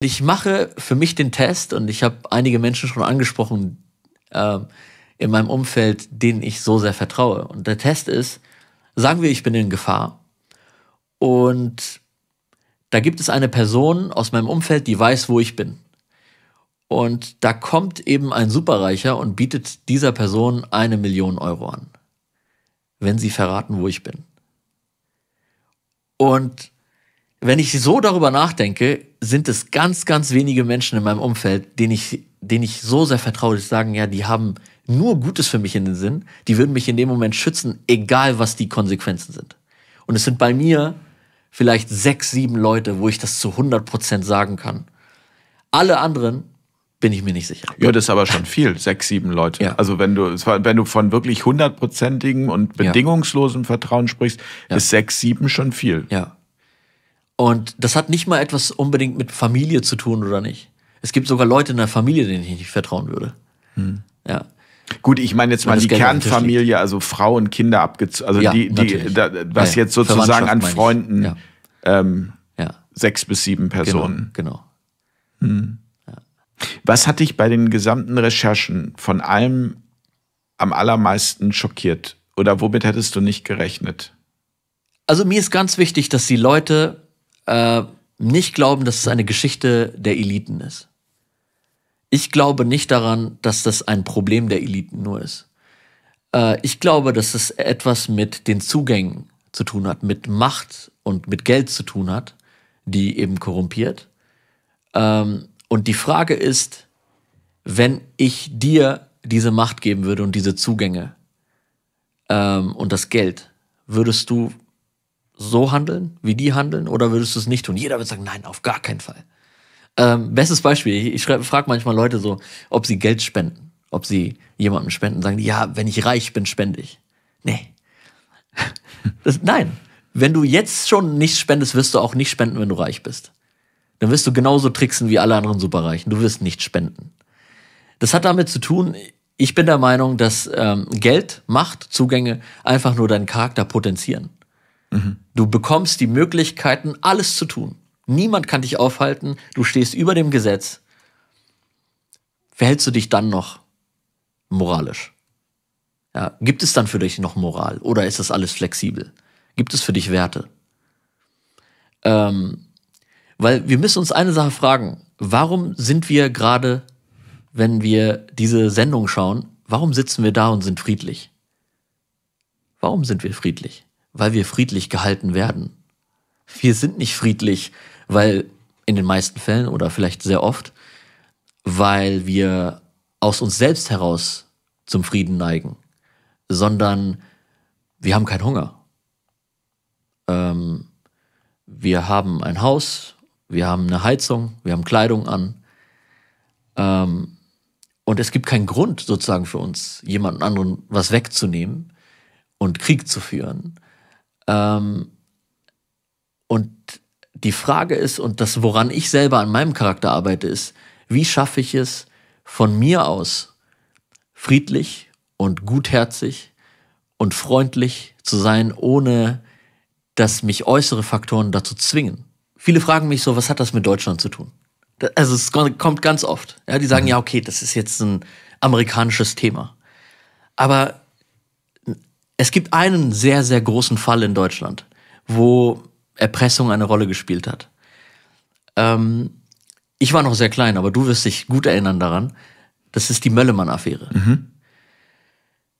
Ich mache für mich den Test und ich habe einige Menschen schon angesprochen äh, in meinem Umfeld, denen ich so sehr vertraue. Und der Test ist, sagen wir, ich bin in Gefahr und da gibt es eine Person aus meinem Umfeld, die weiß, wo ich bin. Und da kommt eben ein Superreicher und bietet dieser Person eine Million Euro an, wenn sie verraten, wo ich bin. Und wenn ich so darüber nachdenke, sind es ganz, ganz wenige Menschen in meinem Umfeld, denen ich, denen ich so sehr vertraue, die sagen, ja, die haben nur Gutes für mich in den Sinn, die würden mich in dem Moment schützen, egal was die Konsequenzen sind. Und es sind bei mir vielleicht sechs, sieben Leute, wo ich das zu 100 Prozent sagen kann. Alle anderen bin ich mir nicht sicher. Ja, das ist aber schon viel, sechs, sieben Leute. Ja. Also wenn du, wenn du von wirklich hundertprozentigem und bedingungslosem Vertrauen sprichst, ja. ist sechs, sieben schon viel. Ja. Und das hat nicht mal etwas unbedingt mit Familie zu tun, oder nicht? Es gibt sogar Leute in der Familie, denen ich nicht vertrauen würde. Hm. Ja. Gut, ich meine jetzt mal die Kernfamilie, also Frau und Kinder abgezogen, also ja, die, die da, was ja, jetzt sozusagen an Freunden ja. Ähm, sechs bis sieben genau, Personen. Genau. genau. Hm. Was hat dich bei den gesamten Recherchen von allem am allermeisten schockiert? Oder womit hättest du nicht gerechnet? Also mir ist ganz wichtig, dass die Leute äh, nicht glauben, dass es eine Geschichte der Eliten ist. Ich glaube nicht daran, dass das ein Problem der Eliten nur ist. Äh, ich glaube, dass es etwas mit den Zugängen zu tun hat, mit Macht und mit Geld zu tun hat, die eben korrumpiert. Ähm, und die Frage ist, wenn ich dir diese Macht geben würde und diese Zugänge ähm, und das Geld, würdest du so handeln, wie die handeln, oder würdest du es nicht tun? Jeder wird sagen, nein, auf gar keinen Fall. Ähm, bestes Beispiel, ich frage manchmal Leute so, ob sie Geld spenden, ob sie jemandem spenden, sagen die, ja, wenn ich reich bin, spende ich. Nee. Das, nein. Wenn du jetzt schon nichts spendest, wirst du auch nicht spenden, wenn du reich bist. Dann wirst du genauso tricksen wie alle anderen Superreichen. Du wirst nicht spenden. Das hat damit zu tun, ich bin der Meinung, dass ähm, Geld, Macht, Zugänge einfach nur deinen Charakter potenzieren. Du bekommst die Möglichkeiten, alles zu tun. Niemand kann dich aufhalten. Du stehst über dem Gesetz. Verhältst du dich dann noch moralisch? Ja, gibt es dann für dich noch Moral oder ist das alles flexibel? Gibt es für dich Werte? Ähm, weil wir müssen uns eine Sache fragen. Warum sind wir gerade, wenn wir diese Sendung schauen, warum sitzen wir da und sind friedlich? Warum sind wir friedlich? weil wir friedlich gehalten werden. Wir sind nicht friedlich, weil in den meisten Fällen oder vielleicht sehr oft, weil wir aus uns selbst heraus zum Frieden neigen, sondern wir haben keinen Hunger. Ähm, wir haben ein Haus, wir haben eine Heizung, wir haben Kleidung an. Ähm, und es gibt keinen Grund sozusagen für uns, jemanden anderen was wegzunehmen und Krieg zu führen, ähm, und die Frage ist, und das, woran ich selber an meinem Charakter arbeite, ist, wie schaffe ich es von mir aus friedlich und gutherzig und freundlich zu sein, ohne dass mich äußere Faktoren dazu zwingen. Viele fragen mich so, was hat das mit Deutschland zu tun? Also es kommt ganz oft. Ja, die sagen, mhm. ja, okay, das ist jetzt ein amerikanisches Thema. Aber es gibt einen sehr, sehr großen Fall in Deutschland, wo Erpressung eine Rolle gespielt hat. Ähm, ich war noch sehr klein, aber du wirst dich gut erinnern daran. Das ist die Möllemann-Affäre. Mhm.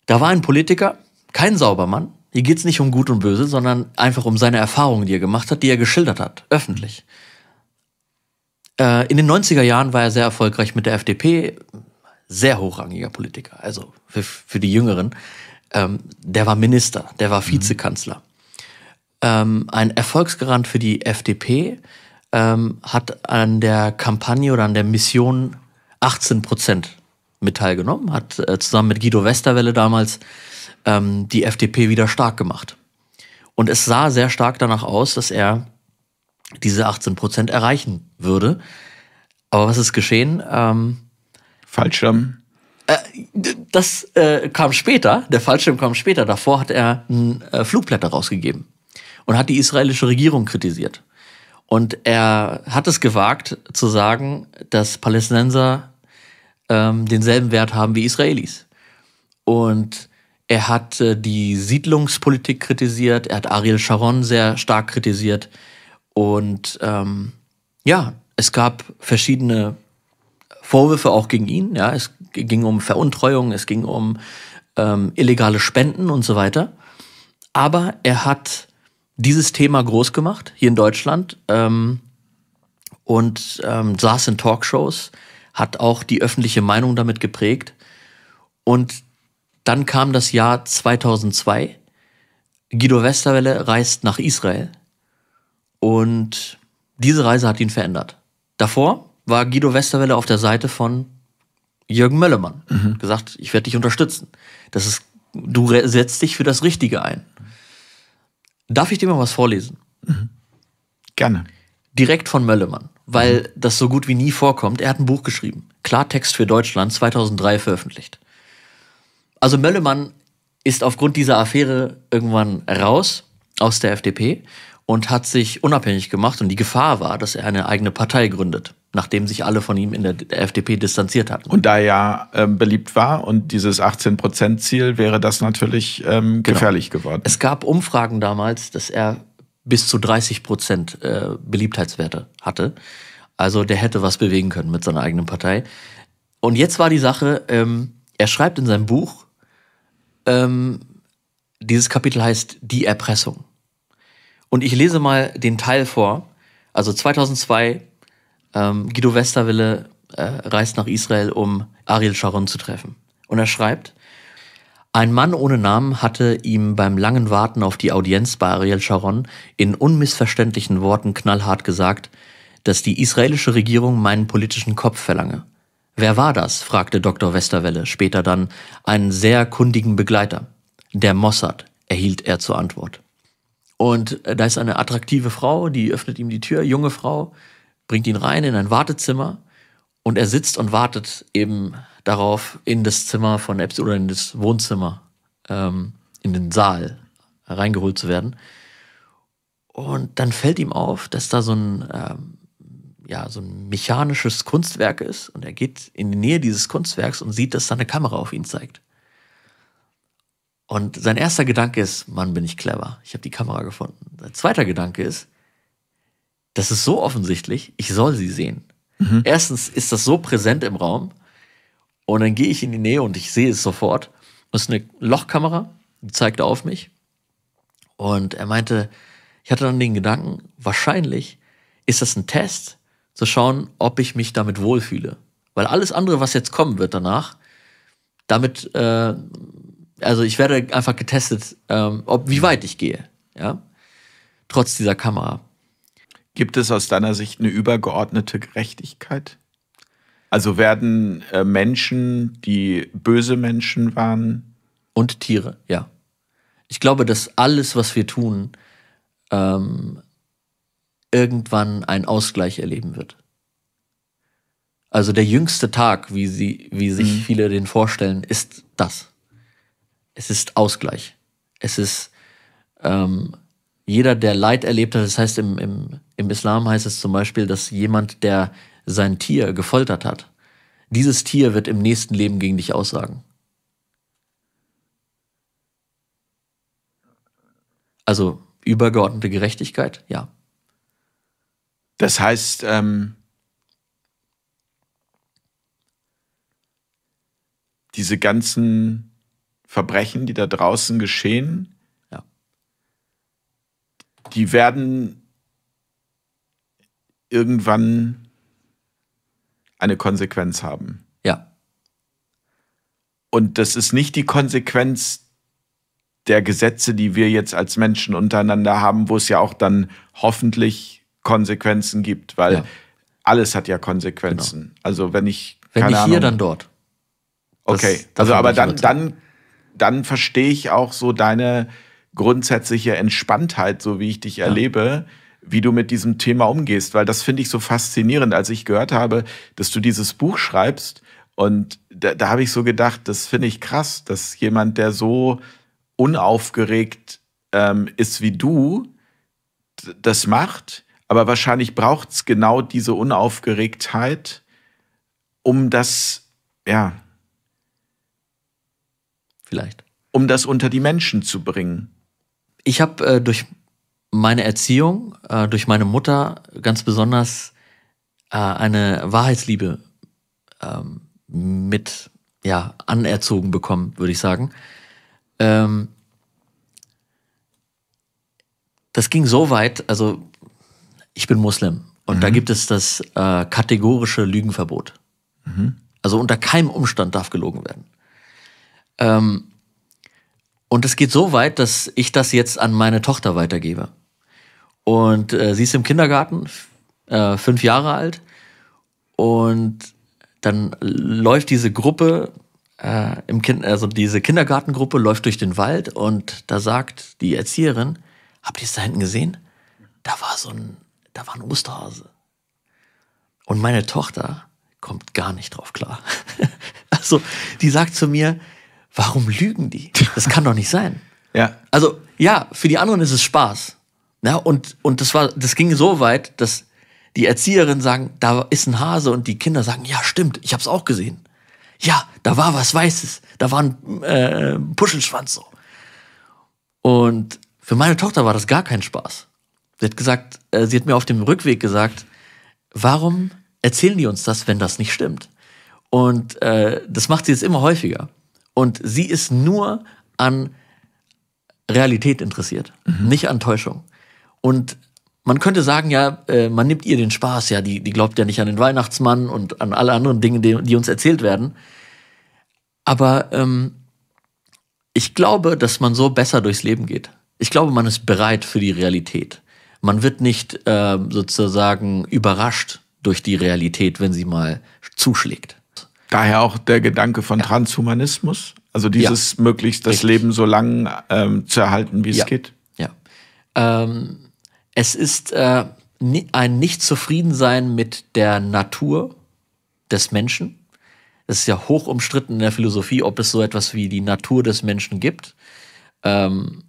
Da war ein Politiker, kein Saubermann. Hier geht es nicht um Gut und Böse, sondern einfach um seine Erfahrungen, die er gemacht hat, die er geschildert hat, öffentlich. Äh, in den 90er Jahren war er sehr erfolgreich mit der FDP, sehr hochrangiger Politiker, also für, für die Jüngeren. Ähm, der war Minister, der war mhm. Vizekanzler. Ähm, ein Erfolgsgarant für die FDP ähm, hat an der Kampagne oder an der Mission 18 Prozent mit teilgenommen, hat äh, zusammen mit Guido Westerwelle damals ähm, die FDP wieder stark gemacht. Und es sah sehr stark danach aus, dass er diese 18 Prozent erreichen würde. Aber was ist geschehen? Ähm, Fallschirm. Äh, das äh, kam später, der Fallschirm kam später. Davor hat er ein äh, Flugblätter rausgegeben und hat die israelische Regierung kritisiert. Und er hat es gewagt zu sagen, dass Palästinenser ähm, denselben Wert haben wie Israelis. Und er hat äh, die Siedlungspolitik kritisiert, er hat Ariel Sharon sehr stark kritisiert. Und ähm, ja, es gab verschiedene Vorwürfe auch gegen ihn. Ja, es ging um Veruntreuung, es ging um ähm, illegale Spenden und so weiter. Aber er hat dieses Thema groß gemacht hier in Deutschland ähm, und ähm, saß in Talkshows, hat auch die öffentliche Meinung damit geprägt. Und dann kam das Jahr 2002. Guido Westerwelle reist nach Israel und diese Reise hat ihn verändert. Davor war Guido Westerwelle auf der Seite von Jürgen Möllermann. Mhm. Gesagt, ich werde dich unterstützen. Das ist, du setzt dich für das Richtige ein. Darf ich dir mal was vorlesen? Mhm. Gerne. Direkt von Möllemann, weil mhm. das so gut wie nie vorkommt. Er hat ein Buch geschrieben. Klartext für Deutschland, 2003 veröffentlicht. Also Möllemann ist aufgrund dieser Affäre irgendwann raus aus der FDP und hat sich unabhängig gemacht und die Gefahr war, dass er eine eigene Partei gründet nachdem sich alle von ihm in der FDP distanziert hatten. Und da er ja ähm, beliebt war und dieses 18-Prozent-Ziel, wäre das natürlich ähm, genau. gefährlich genau. geworden. Es gab Umfragen damals, dass er bis zu 30 Prozent äh, Beliebtheitswerte hatte. Also der hätte was bewegen können mit seiner eigenen Partei. Und jetzt war die Sache, ähm, er schreibt in seinem Buch, ähm, dieses Kapitel heißt Die Erpressung. Und ich lese mal den Teil vor. Also 2002 ähm, Guido Westerwille äh, reist nach Israel, um Ariel Sharon zu treffen. Und er schreibt, ein Mann ohne Namen hatte ihm beim langen Warten auf die Audienz bei Ariel Sharon in unmissverständlichen Worten knallhart gesagt, dass die israelische Regierung meinen politischen Kopf verlange. Wer war das? fragte Dr. Westerwelle später dann einen sehr kundigen Begleiter. Der Mossad, erhielt er zur Antwort. Und äh, da ist eine attraktive Frau, die öffnet ihm die Tür, junge Frau, bringt ihn rein in ein Wartezimmer und er sitzt und wartet eben darauf, in das Zimmer von Epstein oder in das Wohnzimmer, ähm, in den Saal reingeholt zu werden. Und dann fällt ihm auf, dass da so ein, ähm, ja, so ein mechanisches Kunstwerk ist. Und er geht in die Nähe dieses Kunstwerks und sieht, dass da eine Kamera auf ihn zeigt. Und sein erster Gedanke ist, Mann, bin ich clever. Ich habe die Kamera gefunden. Sein zweiter Gedanke ist, das ist so offensichtlich, ich soll sie sehen. Mhm. Erstens ist das so präsent im Raum und dann gehe ich in die Nähe und ich sehe es sofort. Das ist eine Lochkamera, die zeigte auf mich und er meinte, ich hatte dann den Gedanken, wahrscheinlich ist das ein Test, zu schauen, ob ich mich damit wohlfühle. Weil alles andere, was jetzt kommen wird danach, damit, äh, also ich werde einfach getestet, ähm, ob, wie weit ich gehe, ja, trotz dieser Kamera. Gibt es aus deiner Sicht eine übergeordnete Gerechtigkeit? Also werden äh, Menschen, die böse Menschen waren. Und Tiere, ja. Ich glaube, dass alles, was wir tun, ähm, irgendwann einen Ausgleich erleben wird. Also der jüngste Tag, wie, sie, wie sich mhm. viele den vorstellen, ist das. Es ist Ausgleich. Es ist ähm, jeder, der Leid erlebt hat, das heißt im, im im Islam heißt es zum Beispiel, dass jemand, der sein Tier gefoltert hat, dieses Tier wird im nächsten Leben gegen dich aussagen. Also übergeordnete Gerechtigkeit, ja. Das heißt, ähm, diese ganzen Verbrechen, die da draußen geschehen, ja. die werden irgendwann eine Konsequenz haben. Ja. Und das ist nicht die Konsequenz der Gesetze, die wir jetzt als Menschen untereinander haben, wo es ja auch dann hoffentlich Konsequenzen gibt, weil ja. alles hat ja Konsequenzen. Genau. Also wenn ich wenn keine nicht Ahnung, hier, dann dort. Das, okay, also aber dann, dann, dann verstehe ich auch so deine grundsätzliche Entspanntheit, so wie ich dich ja. erlebe wie du mit diesem Thema umgehst, weil das finde ich so faszinierend. Als ich gehört habe, dass du dieses Buch schreibst, und da, da habe ich so gedacht, das finde ich krass, dass jemand, der so unaufgeregt ähm, ist wie du, das macht. Aber wahrscheinlich braucht es genau diese Unaufgeregtheit, um das, ja. Vielleicht. Um das unter die Menschen zu bringen. Ich habe äh, durch meine Erziehung äh, durch meine Mutter ganz besonders äh, eine Wahrheitsliebe ähm, mit ja, anerzogen bekommen, würde ich sagen. Ähm, das ging so weit, also ich bin Muslim und mhm. da gibt es das äh, kategorische Lügenverbot. Mhm. Also unter keinem Umstand darf gelogen werden. Ähm, und es geht so weit, dass ich das jetzt an meine Tochter weitergebe. Und äh, sie ist im Kindergarten, äh, fünf Jahre alt. Und dann läuft diese Gruppe, äh, im kind also diese Kindergartengruppe läuft durch den Wald und da sagt die Erzieherin, habt ihr es da hinten gesehen? Da war so ein, da war ein Osterhase. Und meine Tochter kommt gar nicht drauf klar. also, die sagt zu mir, warum lügen die? Das kann doch nicht sein. Ja. Also, ja, für die anderen ist es Spaß. Ja, und, und das war, das ging so weit, dass die Erzieherinnen sagen, da ist ein Hase und die Kinder sagen, ja, stimmt, ich hab's auch gesehen. Ja, da war was Weißes, da war ein äh, Puschelschwanz so. Und für meine Tochter war das gar kein Spaß. Sie hat gesagt, äh, sie hat mir auf dem Rückweg gesagt, warum erzählen die uns das, wenn das nicht stimmt? Und äh, das macht sie jetzt immer häufiger. Und sie ist nur an Realität interessiert, mhm. nicht an Täuschung. Und man könnte sagen, ja, äh, man nimmt ihr den Spaß, ja, die, die glaubt ja nicht an den Weihnachtsmann und an alle anderen Dinge, die, die uns erzählt werden. Aber ähm, ich glaube, dass man so besser durchs Leben geht. Ich glaube, man ist bereit für die Realität. Man wird nicht äh, sozusagen überrascht durch die Realität, wenn sie mal zuschlägt. Daher auch der Gedanke von ja. Transhumanismus, also dieses ja. möglichst das Richtig. Leben so lang ähm, zu erhalten, wie es ja. geht. Ja. Ähm, es ist äh, ein Nichtzufriedensein mit der Natur des Menschen. Es ist ja hoch umstritten in der Philosophie, ob es so etwas wie die Natur des Menschen gibt. Ähm,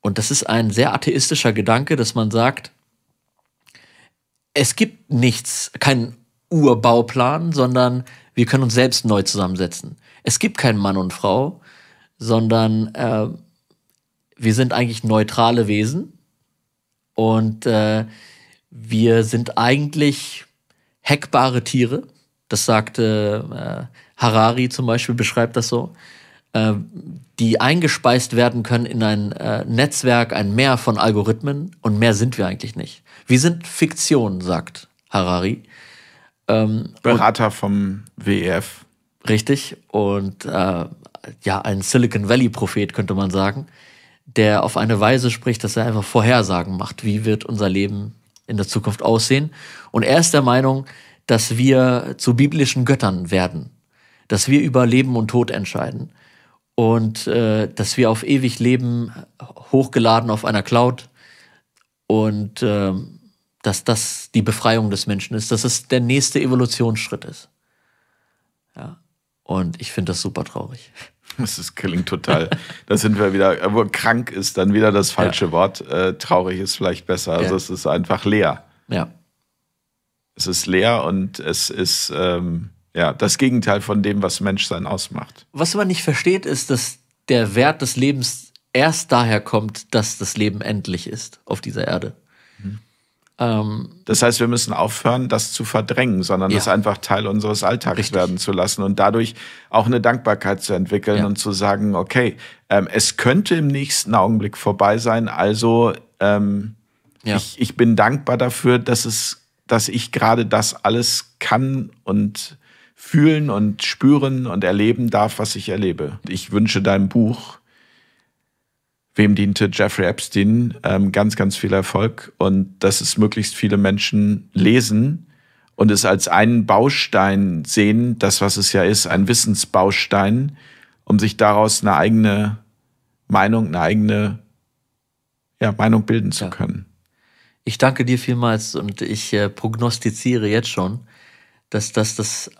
und das ist ein sehr atheistischer Gedanke, dass man sagt, es gibt nichts, keinen Urbauplan, sondern wir können uns selbst neu zusammensetzen. Es gibt keinen Mann und Frau, sondern äh, wir sind eigentlich neutrale Wesen und äh, wir sind eigentlich hackbare Tiere. Das sagte äh, Harari zum Beispiel, beschreibt das so. Äh, die eingespeist werden können in ein äh, Netzwerk, ein Meer von Algorithmen und mehr sind wir eigentlich nicht. Wir sind Fiktion, sagt Harari. Ähm, Berater vom WEF. Richtig. Und äh, ja, ein Silicon Valley-Prophet könnte man sagen der auf eine Weise spricht, dass er einfach Vorhersagen macht, wie wird unser Leben in der Zukunft aussehen. Und er ist der Meinung, dass wir zu biblischen Göttern werden, dass wir über Leben und Tod entscheiden und äh, dass wir auf ewig leben, hochgeladen auf einer Cloud und äh, dass das die Befreiung des Menschen ist, dass es der nächste Evolutionsschritt ist. Ja. Und ich finde das super traurig. Das ist, klingt total. da sind wir wieder. Aber krank ist dann wieder das falsche ja. Wort. Äh, traurig ist vielleicht besser. Also ja. es ist einfach leer. Ja. Es ist leer und es ist ähm, ja das Gegenteil von dem, was Menschsein ausmacht. Was man nicht versteht, ist, dass der Wert des Lebens erst daher kommt, dass das Leben endlich ist auf dieser Erde. Mhm. Ähm, das heißt, wir müssen aufhören, das zu verdrängen, sondern ja. das einfach Teil unseres Alltags Richtig. werden zu lassen und dadurch auch eine Dankbarkeit zu entwickeln ja. und zu sagen, okay, ähm, es könnte im nächsten Augenblick vorbei sein, also ähm, ja. ich, ich, bin dankbar dafür, dass es, dass ich gerade das alles kann und fühlen und spüren und erleben darf, was ich erlebe. Ich wünsche deinem Buch wem diente Jeffrey Epstein, ähm, ganz, ganz viel Erfolg und dass es möglichst viele Menschen lesen und es als einen Baustein sehen, das, was es ja ist, ein Wissensbaustein, um sich daraus eine eigene Meinung, eine eigene ja, Meinung bilden zu ja. können. Ich danke dir vielmals und ich äh, prognostiziere jetzt schon, dass das das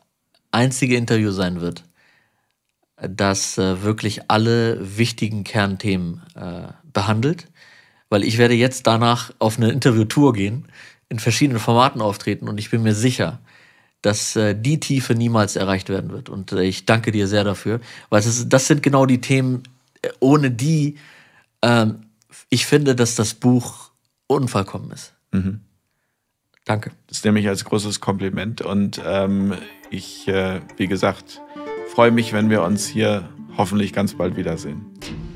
einzige Interview sein wird, das äh, wirklich alle wichtigen Kernthemen äh, behandelt, weil ich werde jetzt danach auf eine Interviewtour gehen, in verschiedenen Formaten auftreten und ich bin mir sicher, dass äh, die Tiefe niemals erreicht werden wird. Und äh, ich danke dir sehr dafür, weil ist, das sind genau die Themen, äh, ohne die ähm, ich finde, dass das Buch unvollkommen ist. Mhm. Danke. Das nehme ich als großes Kompliment und ähm, ich, äh, wie gesagt, freue mich, wenn wir uns hier hoffentlich ganz bald wiedersehen.